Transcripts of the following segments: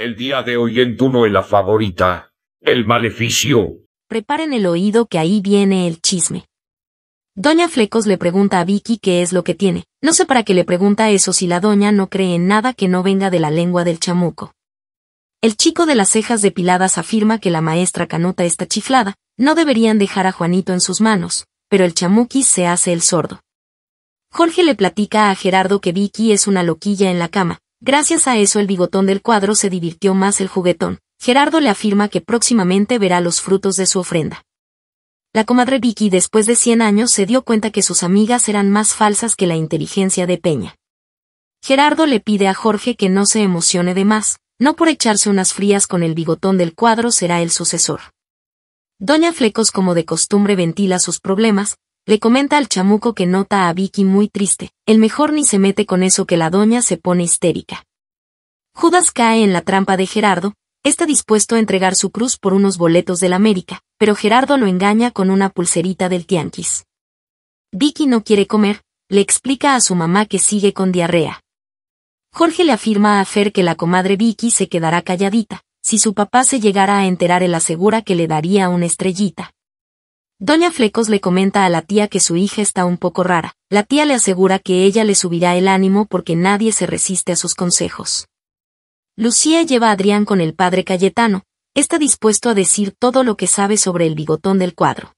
El día de hoy en es la favorita, El Maleficio. Preparen el oído que ahí viene el chisme. Doña Flecos le pregunta a Vicky qué es lo que tiene. No sé para qué le pregunta eso si la doña no cree en nada que no venga de la lengua del chamuco. El chico de las cejas depiladas afirma que la maestra canota está chiflada, no deberían dejar a Juanito en sus manos, pero el chamuquis se hace el sordo. Jorge le platica a Gerardo que Vicky es una loquilla en la cama, Gracias a eso el bigotón del cuadro se divirtió más el juguetón. Gerardo le afirma que próximamente verá los frutos de su ofrenda. La comadre Vicky después de 100 años se dio cuenta que sus amigas eran más falsas que la inteligencia de Peña. Gerardo le pide a Jorge que no se emocione de más, no por echarse unas frías con el bigotón del cuadro será el sucesor. Doña Flecos como de costumbre ventila sus problemas, le comenta al chamuco que nota a Vicky muy triste, el mejor ni se mete con eso que la doña se pone histérica. Judas cae en la trampa de Gerardo, está dispuesto a entregar su cruz por unos boletos del América, pero Gerardo lo engaña con una pulserita del tianquis. Vicky no quiere comer, le explica a su mamá que sigue con diarrea. Jorge le afirma a Fer que la comadre Vicky se quedará calladita, si su papá se llegara a enterar él asegura que le daría una estrellita. Doña Flecos le comenta a la tía que su hija está un poco rara. La tía le asegura que ella le subirá el ánimo porque nadie se resiste a sus consejos. Lucía lleva a Adrián con el padre Cayetano. Está dispuesto a decir todo lo que sabe sobre el bigotón del cuadro.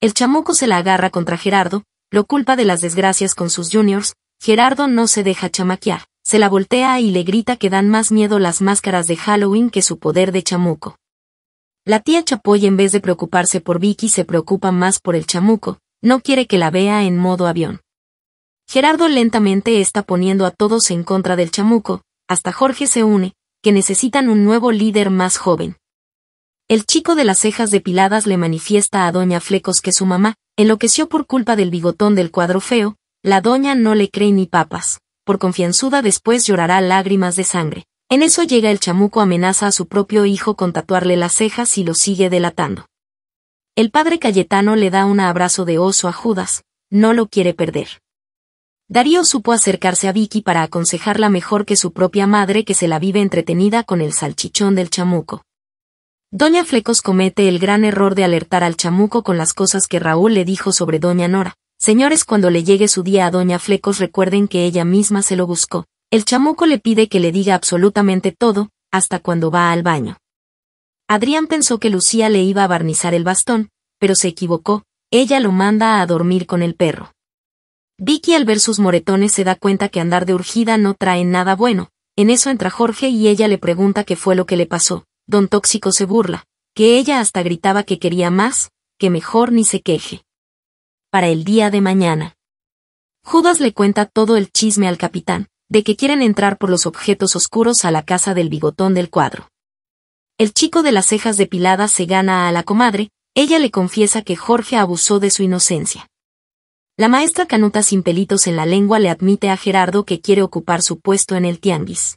El chamuco se la agarra contra Gerardo, lo culpa de las desgracias con sus juniors, Gerardo no se deja chamaquear, se la voltea y le grita que dan más miedo las máscaras de Halloween que su poder de chamuco. La tía Chapoy en vez de preocuparse por Vicky se preocupa más por el chamuco, no quiere que la vea en modo avión. Gerardo lentamente está poniendo a todos en contra del chamuco, hasta Jorge se une, que necesitan un nuevo líder más joven. El chico de las cejas depiladas le manifiesta a doña Flecos que su mamá, enloqueció por culpa del bigotón del cuadro feo, la doña no le cree ni papas, por confianzuda después llorará lágrimas de sangre. En eso llega el chamuco amenaza a su propio hijo con tatuarle las cejas y lo sigue delatando. El padre Cayetano le da un abrazo de oso a Judas, no lo quiere perder. Darío supo acercarse a Vicky para aconsejarla mejor que su propia madre que se la vive entretenida con el salchichón del chamuco. Doña Flecos comete el gran error de alertar al chamuco con las cosas que Raúl le dijo sobre Doña Nora. Señores, cuando le llegue su día a Doña Flecos recuerden que ella misma se lo buscó. El chamuco le pide que le diga absolutamente todo, hasta cuando va al baño. Adrián pensó que Lucía le iba a barnizar el bastón, pero se equivocó, ella lo manda a dormir con el perro. Vicky al ver sus moretones se da cuenta que andar de urgida no trae nada bueno, en eso entra Jorge y ella le pregunta qué fue lo que le pasó, don Tóxico se burla, que ella hasta gritaba que quería más, que mejor ni se queje. Para el día de mañana. Judas le cuenta todo el chisme al capitán, de que quieren entrar por los objetos oscuros a la casa del bigotón del cuadro. El chico de las cejas depiladas se gana a la comadre, ella le confiesa que Jorge abusó de su inocencia. La maestra Canuta sin pelitos en la lengua le admite a Gerardo que quiere ocupar su puesto en el tianguis.